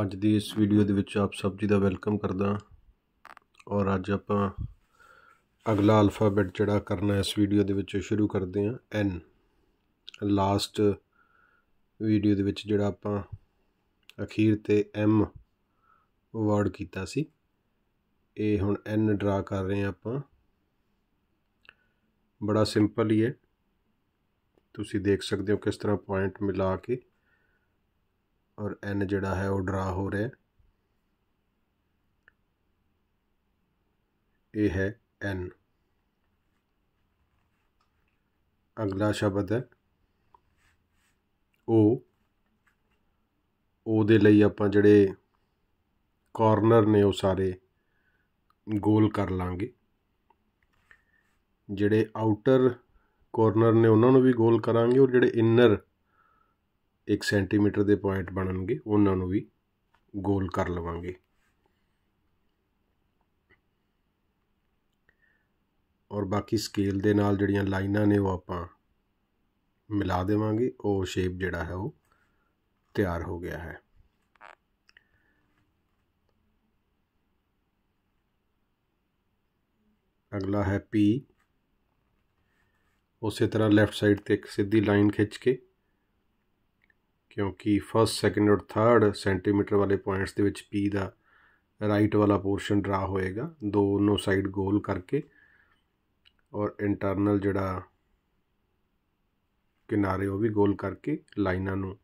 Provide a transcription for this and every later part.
ਅੱਜ ਦੀ ਇਸ ਵੀਡੀਓ ਦੇ ਵਿੱਚ ਆਪ ਸਭ ਜੀ ਦਾ ਵੈਲਕਮ ਕਰਦਾ ਔਰ ਅੱਜ ਆਪਾਂ ਅਗਲਾ ਅਲਫਾਬੈਟ ਜਿਹੜਾ ਕਰਨਾ ਇਸ ਵੀਡੀਓ ਦੇ ਵਿੱਚ ਸ਼ੁਰੂ ਕਰਦੇ ਹਾਂ ਐਨ ਲਾਸਟ ਵੀਡੀਓ ਦੇ ਵਿੱਚ ਜਿਹੜਾ ਆਪਾਂ ਅਖੀਰ ਤੇ ਐਮ ਵਰਡ ਕੀਤਾ ਸੀ ਇਹ ਹੁਣ ਐਨ ਡਰਾ ਕਰ ਰਹੇ ਹਾਂ ਆਪਾਂ ਬੜਾ ਸਿੰਪਲ ਹੀ ਹੈ ਤੁਸੀਂ ਦੇਖ ਸਕਦੇ ਹੋ ਕਿਸ ਤਰ੍ਹਾਂ ਪੁਆਇੰਟ ਮਿਲਾ ਕੇ ਔਰ ਐਨ ਜਿਹੜਾ ਹੈ ਉਹ ਡਰਾ ਹੋ ਰਿਹਾ ਇਹ ਹੈ ਐਨ ਅਗਲਾ ਸ਼ਬਦ ਹੈ ਓ ਓ ਦੇ ਲਈ ਆਪਾਂ ਜਿਹੜੇ ਕਾਰਨਰ ਨੇ ਉਹ ਸਾਰੇ ਗੋਲ ਕਰ ਲਾਂਗੇ ਜਿਹੜੇ ਆਊਟਰ ਕਾਰਨਰ ਨੇ ਉਹਨਾਂ ਨੂੰ ਵੀ ਗੋਲ ਕਰਾਂਗੇ ਔਰ ਜਿਹੜੇ ਇਨਰ 1 ਸੈਂਟੀਮੀਟਰ ਦੇ ਪੁਆਇੰਟ ਬਣਨਗੇ ਉਹਨਾਂ ਨੂੰ ਵੀ ਗੋਲ ਕਰ ਲਵਾਂਗੇ ਔਰ ਬਾਕੀ ਸਕੇਲ ਦੇ ਨਾਲ ਜਿਹੜੀਆਂ ਲਾਈਨਾਂ ਨੇ ਉਹ ਆਪਾਂ ਮਿਲਾ ਦੇਵਾਂਗੇ ਉਹ ਸ਼ੇਪ ਜਿਹੜਾ ਹੈ ਉਹ ਤਿਆਰ ਹੋ ਗਿਆ ਹੈ ਅਗਲਾ ਹੈ ਪੀ ਉਸੇ ਤਰ੍ਹਾਂ ਲੈਫਟ ਸਾਈਡ ਤੇ ਇੱਕ ਸਿੱਧੀ ਲਾਈਨ ਖਿੱਚ ਕੇ ਕਿਉਂਕਿ ਫਸਟ ਸੈਕਿੰਡ ਔਰ ਥਰਡ ਸੈਂਟੀਮੀਟਰ ਵਾਲੇ ਪੁਆਇੰਟਸ ਦੇ ਵਿੱਚ P ਦਾ ਰਾਈਟ ਵਾਲਾ ਪੋਰਸ਼ਨ ਡਰਾ ਹੋਏਗਾ ਦੋਨੋਂ ਸਾਈਡ ਗੋਲ ਕਰਕੇ ਔਰ ਇੰਟਰਨਲ ਜਿਹੜਾ ਕਿਨਾਰੇ ਉਹ ਵੀ ਗੋਲ ਕਰਕੇ ਲਾਈਨਾਂ ਨੂੰ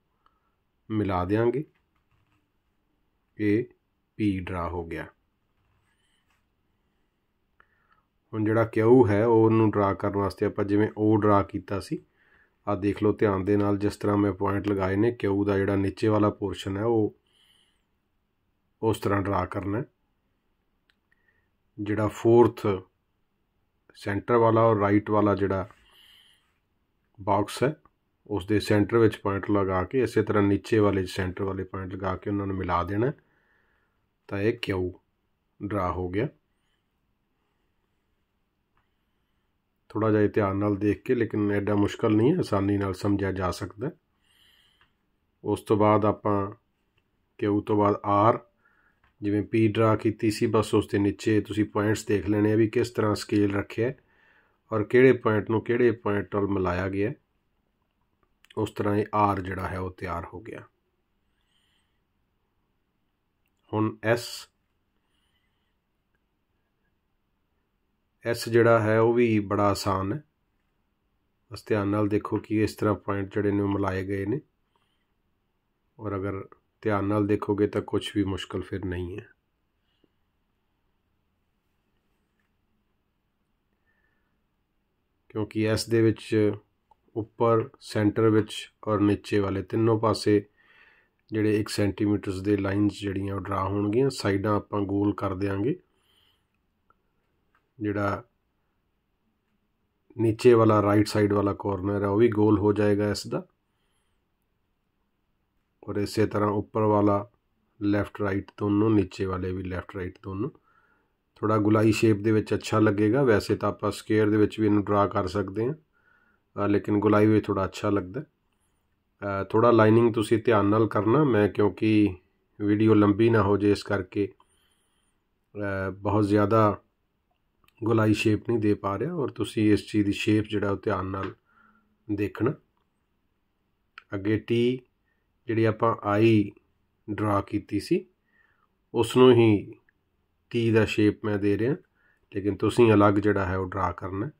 ਮਿਲਾ ਦੇਾਂਗੇ ਇਹ P ਡਰਾ ਹੋ ਗਿਆ ਹੁਣ ਜਿਹੜਾ ਕਿਊ ਹੈ ਉਹ ਨੂੰ ਡਰਾ ਕਰਨ ਵਾਸਤੇ ਆਪਾਂ ਜਿਵੇਂ ਉਹ ਡਰਾ ਕੀਤਾ ਸੀ ਆ ਦੇਖ ਲਓ ਧਿਆਨ ਦੇ ਨਾਲ ਜਿਸ ਤਰ੍ਹਾਂ ਮੈਂ ਪੁਆਇੰਟ ਲਗਾਏ ਨੇ ਕਿਊ ਦਾ ਜਿਹੜਾ ਨੀਚੇ ਵਾਲਾ ਪੋਰਸ਼ਨ ਹੈ ਉਹ ਉਸ ਤਰ੍ਹਾਂ ਡਰਾ ਕਰਨਾ ਜਿਹੜਾ ਫੋਰਥ ਸੈਂਟਰ ਵਾਲਾ ਔਰ ਰਾਈਟ ਵਾਲਾ ਜਿਹੜਾ ਬਾਕਸ ਹੈ ਉਸ ਦੇ ਸੈਂਟਰ ਵਿੱਚ ਪੁਆਇੰਟ ਲਗਾ ਕੇ ਇਸੇ ਤਰ੍ਹਾਂ ਨੀਚੇ ਵਾਲੇ ਸੈਂਟਰ ਵਾਲੇ ਪੁਆਇੰਟ ਲਗਾ ਕੇ ਉਹਨਾਂ ਨੂੰ ਮਿਲਾ ਦੇਣਾ ਤਾਂ ਇਹ ਕਿਊ ਡਰਾ ਹੋ ਗਿਆ ਥੋੜਾ ਜਿਹਾ ਧਿਆਨ ਨਾਲ ਦੇਖ ਕੇ ਲੇਕਿਨ ਐਡਾ ਮੁਸ਼ਕਲ ਨਹੀਂ ਹੈ ਆਸਾਨੀ ਨਾਲ ਸਮਝਿਆ ਜਾ ਸਕਦਾ ਉਸ ਤੋਂ ਬਾਅਦ ਆਪਾਂ ਕਿਊ ਤੋਂ ਬਾਅਦ ਆਰ ਜਿਵੇਂ ਪੀ ਡਰਾ ਕੀਤੀ ਸੀ ਬਸ ਉਸ ਦੇ ਨੀਚੇ ਤੁਸੀਂ ਪੁਆਇੰਟਸ ਦੇਖ ਲੈਣੇ ਆ ਵੀ ਕਿਸ ਤਰ੍ਹਾਂ ਸਕੇਲ ਰੱਖਿਆ ਔਰ ਕਿਹੜੇ ਪੁਆਇੰਟ ਨੂੰ ਕਿਹੜੇ ਪੁਆਇੰਟ ਨਾਲ ਮਿਲਾਇਆ ਗਿਆ ਉਸ ਤਰ੍ਹਾਂ ਇਹ ਆਰ ਜਿਹੜਾ ਹੈ ਉਹ ਤਿਆਰ ਹੋ ਗਿਆ ਹੁਣ ਐਸ ਐਸ ਜਿਹੜਾ ਹੈ ਉਹ ਵੀ ਬੜਾ ਆਸਾਨ ਹੈ ਬਸ ਧਿਆਨ ਨਾਲ ਦੇਖੋ ਕਿ ਇਸ ਤਰ੍ਹਾਂ ਪੁਆਇੰਟ ਜਿਹੜੇ ਨੇ ਮਿਲਾਏ ਗਏ ਨੇ ਔਰ ਅਗਰ ਧਿਆਨ ਨਾਲ ਦੇਖੋਗੇ ਤਾਂ ਕੁਝ ਵੀ ਮੁਸ਼ਕਲ ਫਿਰ ਨਹੀਂ ਹੈ ਕਿਉਂਕਿ ਐਸ ਦੇ ਵਿੱਚ ਉੱਪਰ ਸੈਂਟਰ ਵਿੱਚ ਔਰ ਨੀਚੇ ਵਾਲੇ ਤਿੰਨੋਂ ਪਾਸੇ ਜਿਹੜੇ 1 ਸੈਂਟੀਮੀਟਰਸ ਦੇ ਲਾਈਨਸ ਜਿਹੜੀਆਂ ਉਹ ਡਰਾ ਹੋਣਗੀਆਂ ਸਾਈਡਾਂ ਆਪਾਂ ਗੋਲ ਕਰ ਦੇਾਂਗੇ ਜਿਹੜਾ ਨੀਚੇ ਵਾਲਾ ਰਾਈਟ ਸਾਈਡ ਵਾਲਾ ਕੋਰਨਰ ਹੈ ਉਹ ਵੀ ਗੋਲ ਹੋ ਜਾਏਗਾ ਇਸ ਦਾ ਔਰ ਇਸੇ ਤਰ੍ਹਾਂ ਉੱਪਰ ਵਾਲਾ ਲੈਫਟ ਰਾਈਟ ਦੋਨੋਂ ਨੀਚੇ ਵਾਲੇ ਵੀ ਲੈਫਟ ਰਾਈਟ ਦੋਨੋਂ ਥੋੜਾ ਗੁਲਾਈ ਸ਼ੇਪ ਦੇ ਵਿੱਚ ਅੱਛਾ ਲੱਗੇਗਾ ਵੈਸੇ ਤਾਂ ਆਪਾਂ ਸਕੁਅਰ ਦੇ ਵਿੱਚ ਵੀ ਇਹਨੂੰ ਡਰਾ ਕਰ ਸਕਦੇ ਹਾਂ ਲੇਕਿਨ ਗੁਲਾਈ ਵਿੱਚ ਥੋੜਾ ਅੱਛਾ ਲੱਗਦਾ ਥੋੜਾ ਲਾਈਨਿੰਗ ਤੁਸੀਂ ਧਿਆਨ ਨਾਲ ਕਰਨਾ ਮੈਂ ਕਿਉਂਕਿ ਵੀਡੀਓ ਲੰਬੀ ਨਾ ਹੋ ਜੇ ਇਸ ਕਰਕੇ ਬਹੁਤ ਜ਼ਿਆਦਾ ਗੋਲਾਈ ਸ਼ੇਪ ਨਹੀਂ ਦੇ ਪਾ ਰਿਹਾ ਔਰ ਤੁਸੀਂ ਇਸ ਚੀਜ਼ ਦੀ ਸ਼ੇਪ ਜਿਹੜਾ ਉਹ ਧਿਆਨ ਨਾਲ ਦੇਖਣਾ ਅੱਗੇ ਟੀ ਜਿਹੜੀ ਆਪਾਂ ਆਈ ਡਰਾ ਕੀਤੀ ਸੀ ਉਸ ਨੂੰ ਹੀ ਟੀ ਦਾ ਸ਼ੇਪ ਮੈਂ ਦੇ ਰਿਹਾ ਲੇਕਿਨ ਤੁਸੀਂ ਅਲੱਗ ਜਿਹੜਾ ਹੈ ਉਹ ਡਰਾ ਕਰਨਾ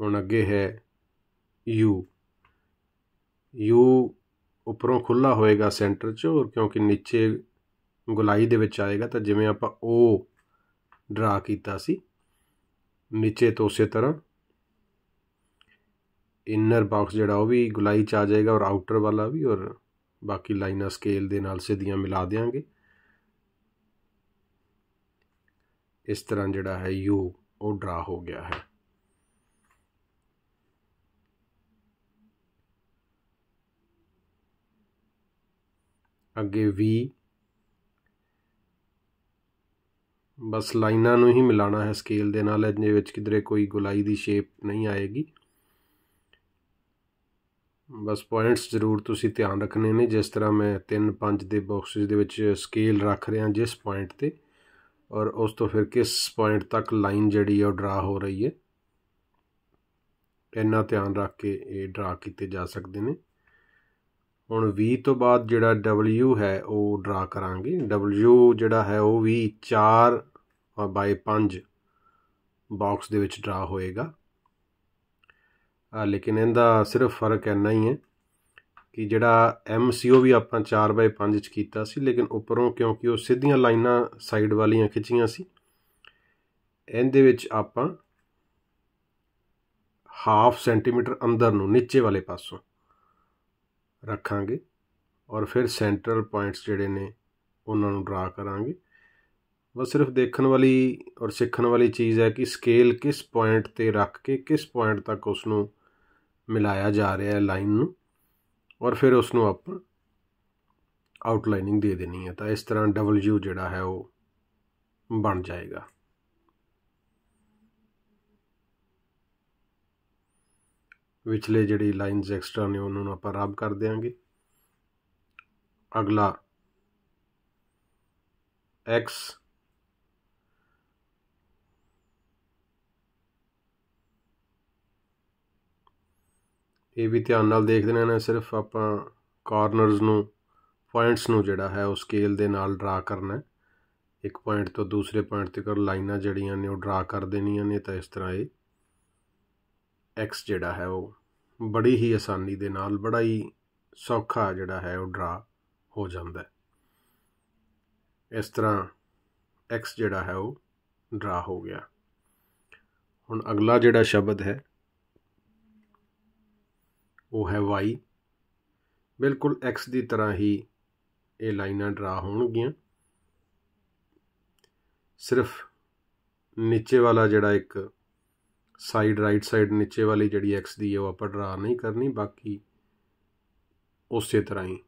ਹੁਣ ਅੱਗੇ ਹੈ ਯੂ ਯੂ ਉਪਰੋਂ ਖੁੱਲਾ ਹੋਏਗਾ ਸੈਂਟਰ 'ਚ ਔਰ ਕਿਉਂਕਿ ਨੀਚੇ ਗੁਲਾਈ ਦੇ ਵਿੱਚ ਆਏਗਾ ਤਾਂ ਜਿਵੇਂ ਆਪਾਂ ਉਹ ਡਰਾ ਕੀਤਾ ਸੀ ਨੀਚੇ ਤੋਂ ਉਸੇ ਤਰ੍ਹਾਂ ਇਨਰ ਬਾਕਸ ਜਿਹੜਾ ਉਹ ਵੀ ਗੁਲਾਈ ਚ ਆ ਜਾਏਗਾ ਔਰ ਆਊਟਰ ਵਾਲਾ ਵੀ ਔਰ ਬਾਕੀ ਲਾਈਨਾਂ ਸਕੇਲ ਦੇ ਨਾਲ ਸਿੱਧੀਆਂ ਮਿਲਾ ਦੇਾਂਗੇ ਇਸ ਤਰ੍ਹਾਂ ਜਿਹੜਾ ਹੈ ਯੂ ਉਹ ਡਰਾ ਹੋ ਗਿਆ ਹੈ ਅੱਗੇ ਵੀ ਬਸ ਲਾਈਨਾਂ ਨੂੰ ਹੀ ਮਿਲਾਣਾ ਹੈ ਸਕੇਲ ਦੇ ਨਾਲ ਇਹਦੇ ਵਿੱਚ ਕਿਧਰੇ ਕੋਈ ਗੁਲਾਈ ਦੀ ਸ਼ੇਪ ਨਹੀਂ ਆਏਗੀ ਬਸ ਪੁਆਇੰਟਸ ਜ਼ਰੂਰ ਤੁਸੀਂ ਧਿਆਨ ਰੱਖਣੇ ਨੇ ਜਿਸ ਤਰ੍ਹਾਂ ਮੈਂ 3 5 ਦੇ ਬਾਕਸਸ ਦੇ ਵਿੱਚ ਸਕੇਲ ਰੱਖ ਰਿਹਾ ਜਿਸ ਪੁਆਇੰਟ ਤੇ ਔਰ ਉਸ ਤੋਂ ਫਿਰ ਕਿਸ ਪੁਆਇੰਟ ਤੱਕ ਲਾਈਨ ਜਿਹੜੀ ਹੈ ਉਹ ਡਰਾ ਹੋ ਰਹੀ ਹੈ ਇੰਨਾ ਧਿਆਨ ਰੱਖ ਕੇ ਇਹ ਡਰਾ ਕੀਤੇ ਜਾ ਸਕਦੇ ਨੇ ਹੁਣ v ਤੋਂ ਬਾਅਦ ਜਿਹੜਾ w ਹੈ ਉਹ ਡਰਾ ਕਰਾਂਗੇ w ਜਿਹੜਾ ਹੈ ਉਹ ਵੀ 4 ਬਾਈ 5 ਬਾਕਸ ਦੇ ਵਿੱਚ ਡਰਾ ਹੋਏਗਾ ਆ ਲੇਕਿਨ ਇਹਦਾ ਸਿਰਫ ਫਰਕ ਇੰਨਾ ਹੀ ਹੈ ਕਿ ਜਿਹੜਾ MCO ਵੀ ਆਪਾਂ 4/5 ਚ ਕੀਤਾ ਸੀ ਲੇਕਿਨ ਉੱਪਰੋਂ ਕਿਉਂਕਿ ਉਹ ਸਿੱਧੀਆਂ ਲਾਈਨਾਂ ਸਾਈਡ ਵਾਲੀਆਂ ਖਿੱਚੀਆਂ ਸੀ ਇਹਦੇ ਵਿੱਚ ਆਪਾਂ 1/2 ਸੈਂਟੀਮੀਟਰ ਅੰਦਰ ਨੂੰ ਨੀਚੇ ਵਾਲੇ ਪਾਸੋਂ ਰੱਖਾਂਗੇ ਔਰ ਫਿਰ ਸੈਂਟਰਲ ਪੁਆਇੰਟਸ ਜਿਹੜੇ ਨੇ ਉਹਨਾਂ ਨੂੰ ਡਰਾ ਕਰਾਂਗੇ ਬਸ ਸਿਰਫ ਦੇਖਣ ਵਾਲੀ ਔਰ ਸਿੱਖਣ ਵਾਲੀ ਚੀਜ਼ ਹੈ ਕਿ ਸਕੇਲ ਕਿਸ ਪੁਆਇੰਟ ਤੇ ਰੱਖ ਕੇ ਕਿਸ ਪੁਆਇੰਟ ਤੱਕ ਉਸ ਨੂੰ ਮਿਲਾਇਆ ਜਾ ਰਿਹਾ ਹੈ ਲਾਈਨ ਨੂੰ ਔਰ ਫਿਰ ਉਸ ਨੂੰ ਆਪਾਂ ਆਊਟਲਾਈਨਿੰਗ ਦੇ ਦੇਣੀ ਹੈ ਤਾਂ ਇਸ ਤਰ੍ਹਾਂ W ਜਿਹੜਾ ਹੈ ਉਹ ਬਣ ਜਾਏਗਾ ਵਿਚਲੇ ਜਿਹੜੀ ਲਾਈਨਸ ਐਕਸਟਰਾ ਨੇ ਉਹਨਾਂ ਨੂੰ ਆਪਾਂ ਰੱਬ ਕਰ ਦੇਾਂਗੇ ਅਗਲਾ x ਇਹ ਵੀ ਧਿਆਨ ਨਾਲ ਦੇਖਦੇ ਨੇ ਸਿਰਫ ਆਪਾਂ ਕਾਰਨਰਸ ਨੂੰ ਪੁਆਇੰਟਸ ਨੂੰ ਜਿਹੜਾ ਹੈ ਉਹ ਸਕੇਲ ਦੇ ਨਾਲ ਡਰਾ ਕਰਨਾ ਇੱਕ ਪੁਆਇੰਟ ਤੋਂ ਦੂਸਰੇ ਪੁਆਇੰਟ ਤੱਕ ਲਾਈਨਾਂ ਜਿਹੜੀਆਂ ਨੇ ਉਹ ਡਰਾ ਕਰ ਦੇਣੀਆਂ ਨੇ ਤਾਂ ਇਸ ਤਰ੍ਹਾਂ ਇਹ ਐਕਸ ਜਿਹੜਾ ਹੈ ਉਹ ਬੜੀ ਹੀ ਆਸਾਨੀ ਦੇ ਨਾਲ ਬੜਾ ਹੀ ਸੌਖਾ ਜਿਹੜਾ ਹੈ ਉਹ ਡਰਾ ਹੋ ਜਾਂਦਾ ਇਸ ਤਰ੍ਹਾਂ ਐਕਸ ਜਿਹੜਾ ਹੈ ਉਹ ਡਰਾ ਹੋ ਗਿਆ ਹੁਣ ਅਗਲਾ ਜਿਹੜਾ ਸ਼ਬਦ ਹੈ ਉਹ ਹੈ ਵਾਈ ਬਿਲਕੁਲ ਐਕਸ ਦੀ ਤਰ੍ਹਾਂ ਹੀ ਇਹ ਲਾਈਨਾਂ ਡਰਾ ਹੋਣਗੀਆਂ ਸਿਰਫ ਨੀਚੇ ਵਾਲਾ ਜਿਹੜਾ ਇੱਕ ਸਾਈਡ ਰਾਈਟ ਸਾਈਡ ਨੀਚੇ ਵਾਲੀ ਜਿਹੜੀ x ਦੀ ਹੈ ਉਹ ਆਪਾਂ ਡਰਾ ਨਹੀਂ ਕਰਨੀ ਬਾਕੀ ਉਸੇ ਤਰ੍ਹਾਂ ਹੀ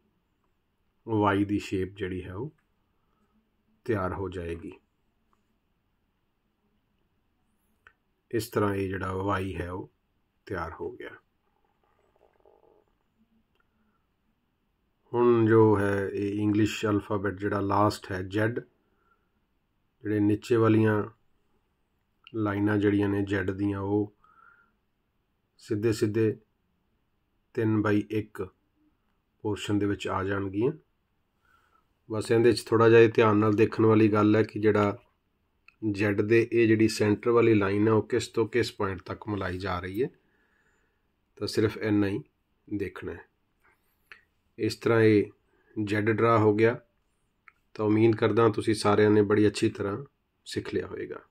y ਦੀ ਸ਼ੇਪ ਜਿਹੜੀ ਹੈ ਉਹ ਤਿਆਰ ਹੋ ਜਾਏਗੀ ਇਸ ਤਰ੍ਹਾਂ ਇਹ ਜਿਹੜਾ y ਹੈ ਉਹ ਤਿਆਰ ਹੋ ਗਿਆ ਹੁਣ ਜੋ ਹੈ ਇਹ ਇੰਗਲਿਸ਼ ਅਲਫਾਬੈਟ ਜਿਹੜਾ ਲਾਸਟ ਹੈ z ਜਿਹੜੇ ਨੀਚੇ ਵਾਲੀਆਂ ਲਾਈਨਾਂ ਜਿਹੜੀਆਂ ਨੇ ਜੈਡ ਦੀਆਂ ਉਹ ਸਿੱਧੇ ਸਿੱਧੇ 3/1 ਪੋਰਸ਼ਨ ਦੇ ਵਿੱਚ ਆ ਜਾਣਗੀਆਂ ਬਸ ਇਹਦੇ ਵਿੱਚ ਥੋੜਾ ਜਿਹਾ ਧਿਆਨ ਨਾਲ ਦੇਖਣ ਵਾਲੀ ਗੱਲ ਹੈ ਕਿ ਜਿਹੜਾ ਜੈਡ ਦੇ ਇਹ ਜਿਹੜੀ ਸੈਂਟਰ ਵਾਲੀ ਲਾਈਨ ਹੈ ਉਹ ਕਿਸ ਤੋਂ ਕਿਸ ਪੁਆਇੰਟ ਤੱਕ ਮਲਾਈ ਜਾ ਰਹੀ ਹੈ ਤਾਂ ਸਿਰਫ ਇੰਨਾ ਹੀ ਦੇਖਣਾ ਹੈ ਇਸ ਤਰ੍ਹਾਂ ਇਹ ਜੈਡ ਡਰਾ ਹੋ ਗਿਆ ਤਾਂ ਉਮੀਦ ਕਰਦਾ ਤੁਸੀਂ ਸਾਰਿਆਂ ਨੇ ਬੜੀ ਅੱਛੀ ਤਰ੍ਹਾਂ ਸਿੱਖ ਲਿਆ ਹੋਵੇਗਾ